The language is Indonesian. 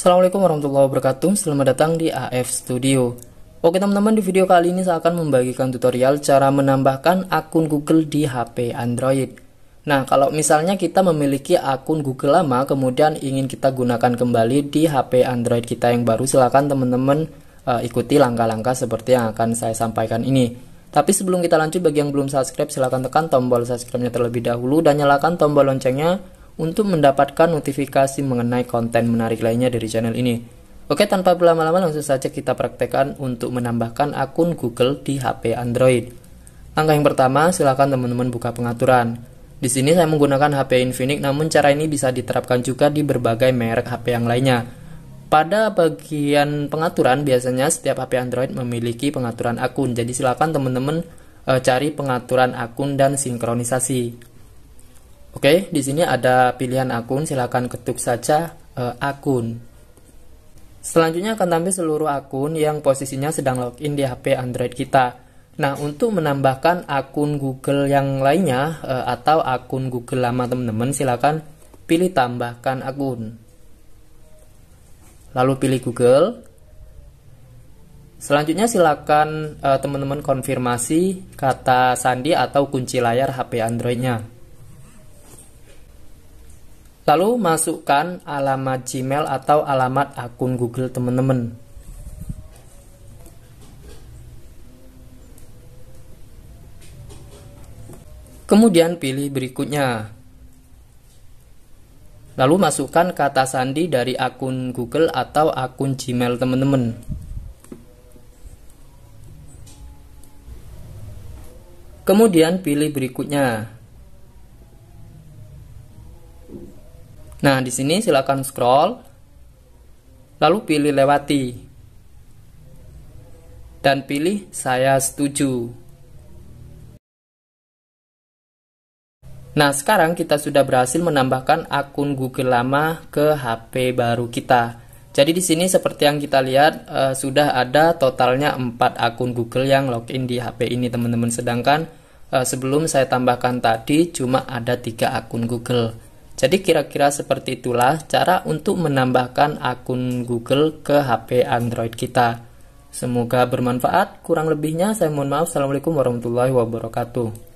Assalamualaikum warahmatullahi wabarakatuh, selamat datang di AF Studio Oke teman-teman, di video kali ini saya akan membagikan tutorial cara menambahkan akun Google di HP Android Nah, kalau misalnya kita memiliki akun Google lama, kemudian ingin kita gunakan kembali di HP Android kita yang baru, silahkan teman-teman uh, ikuti langkah-langkah seperti yang akan saya sampaikan ini Tapi sebelum kita lanjut, bagi yang belum subscribe, silahkan tekan tombol subscribe-nya terlebih dahulu dan nyalakan tombol loncengnya untuk mendapatkan notifikasi mengenai konten menarik lainnya dari channel ini. Oke, tanpa berlama-lama langsung saja kita praktekkan untuk menambahkan akun Google di HP Android. Langkah yang pertama, silakan teman-teman buka pengaturan. Di sini saya menggunakan HP Infinix, namun cara ini bisa diterapkan juga di berbagai merek HP yang lainnya. Pada bagian pengaturan biasanya setiap HP Android memiliki pengaturan akun. Jadi silakan teman-teman e, cari pengaturan akun dan sinkronisasi. Oke, di sini ada pilihan akun, silahkan ketuk saja e, akun. Selanjutnya akan tampil seluruh akun yang posisinya sedang login di HP Android kita. Nah, untuk menambahkan akun Google yang lainnya e, atau akun Google lama teman-teman, silahkan pilih tambahkan akun. Lalu pilih Google, Selanjutnya silakan eh, teman-teman teman -teman konfirmasi kata sandi atau kunci layar HP Androidnya. Lalu masukkan alamat Gmail atau alamat akun Google teman-teman. Kemudian pilih berikutnya. Lalu masukkan kata sandi dari akun Google atau akun Gmail teman-teman. Kemudian pilih berikutnya. Nah, di sini silakan scroll lalu pilih lewati dan pilih saya setuju. Nah, sekarang kita sudah berhasil menambahkan akun Google lama ke HP baru kita. Jadi di sini seperti yang kita lihat eh, sudah ada totalnya 4 akun Google yang login di HP ini teman-teman sedangkan eh, sebelum saya tambahkan tadi cuma ada tiga akun Google. Jadi kira-kira seperti itulah cara untuk menambahkan akun Google ke HP Android kita. Semoga bermanfaat. Kurang lebihnya saya mohon maaf. Assalamualaikum warahmatullahi wabarakatuh.